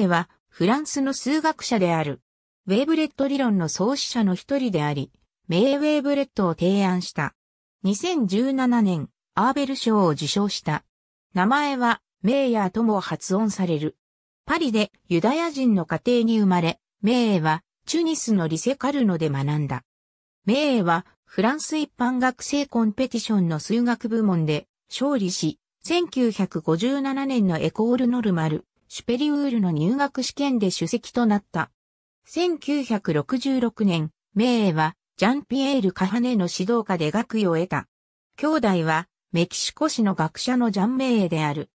帝はフランスの数学者である。ウェーブレット理論の創始者の一人であり、名ウェーブレットを提案した。2017年、アーベル賞を受賞した。名前は、メイヤーとも発音される。パリでユダヤ人の家庭に生まれ、メイはチュニスのリセカルノで学んだ。メイはフランス一般学生コンペティションの数学部門で勝利し、1957年のエコールノルマルシュペリウールの入学試験で主席となった。1966年、メーはジャンピエール・カハネの指導下で学位を得た。兄弟はメキシコ市の学者のジャン・メーである。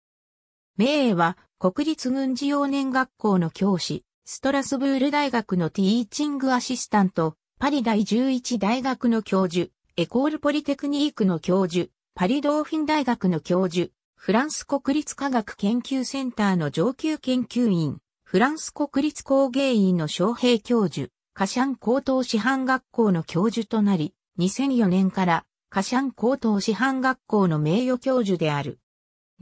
メーは国立軍事幼年学校の教師、ストラスブール大学のティーチングアシスタント、パリ第11大学の教授、エコールポリテクニークの教授、パリドーフィン大学の教授、フランス国立科学研究センターの上級研究員、フランス国立工芸院の昌平教授、カシャン高等師範学校の教授となり、2004年からカシャン高等師範学校の名誉教授である。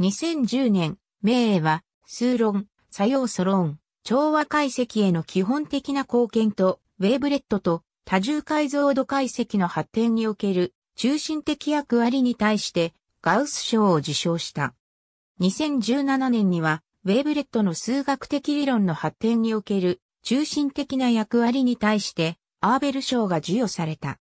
2010年、名は、数論、作用素論、調和解析への基本的な貢献と、ウェーブレットと多重解像度解析の発展における中心的役割に対してガウス賞を受賞した。2017年には、ウェーブレットの数学的理論の発展における中心的な役割に対して、アーベル賞が授与された。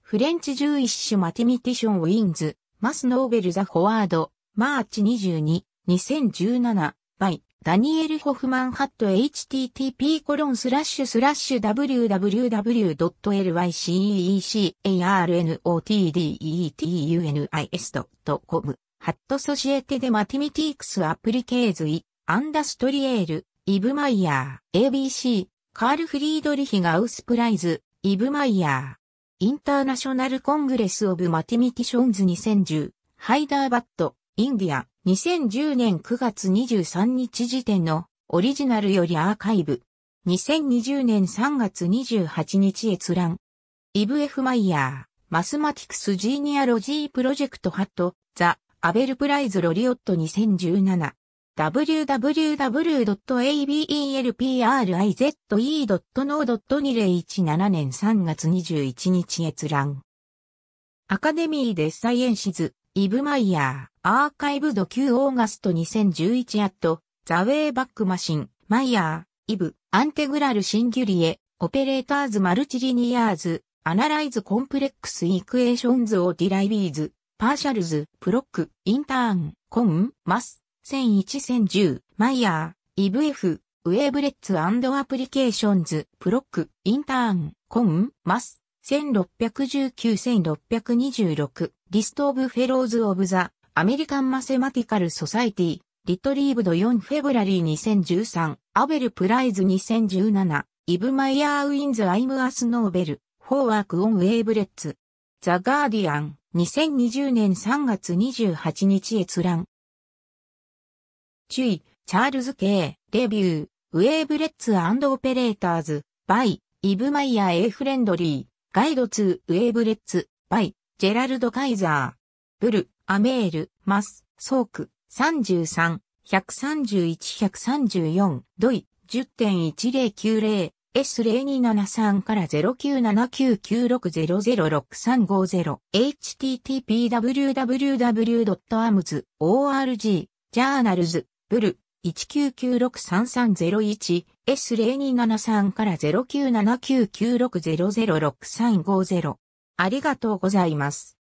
フレンチ獣医師マティミティション・ウィンズ、マス・ノーベル・ザ・フォワード、マーチ22、2017、バイ、ダニエル・ホフマンハット http コロンスラッシュスラッシュ www.lycecarnotdetunis.com ハットソシエテでマティミティクスアプリケーズイ、アンダストリエール、イブマイヤー、ABC、カール・フリードリヒガウスプライズ、イブマイヤー、インターナショナル・コングレス・オブ・マティミティションズ2010、ハイダーバット、インディア、2010年9月23日時点のオリジナルよりアーカイブ。2020年3月28日閲覧。イブ・エフ・マイヤー、マスマティクス・ジーニアロジー・プロジェクト・ハット、ザ・アベル・プライズ・ロリオット2017。www.abelprize.no.2017 年3月21日閲覧。アカデミー・デッサイエンシズ、イブ・マイヤー、アーカイブド Q オーガスト2011アット、ザ・ウェイ・バック・マシン、マイヤー、イブ、アンテグラル・シンギュリエ、オペレーターズ・マルチリニアーズ、アナライズ・コンプレックス・イクエーションズ・オーディライビーズ、パーシャルズ、プロック、インターン、コン、マス、1001-1010、マイヤー、イブ F、ウェーブレッツアプリケーションズ、プロック、インターン、コン、マス、1619-1626リスト・オブ・フェローズ・オブ・ザ・アメリカン・マセマティカル・ソサイティリトリーブド4フェブラリー2013アベル・プライズ2017イブ・マイヤー・ウィンズ・アイム・アス・ノーベルフォーワーク・オン・ウェイブレッツザ・ガーディアン2020年3月28日閲覧注意チャールズ・ K レビュー、ウェイブレッツオペレーターズ、バイ、イブマイヤー・エフレンドリー。ガイド2ウェーブレッツ、バイ、ジェラルド・カイザー、ブル、アメール、マス、ソーク、33、131-134、ドイ、10.1090、S0273 から097996006350、http://www.arms.org、ジャーナルズ、ブル、1996-3301S0273 から097996006350。ありがとうございます。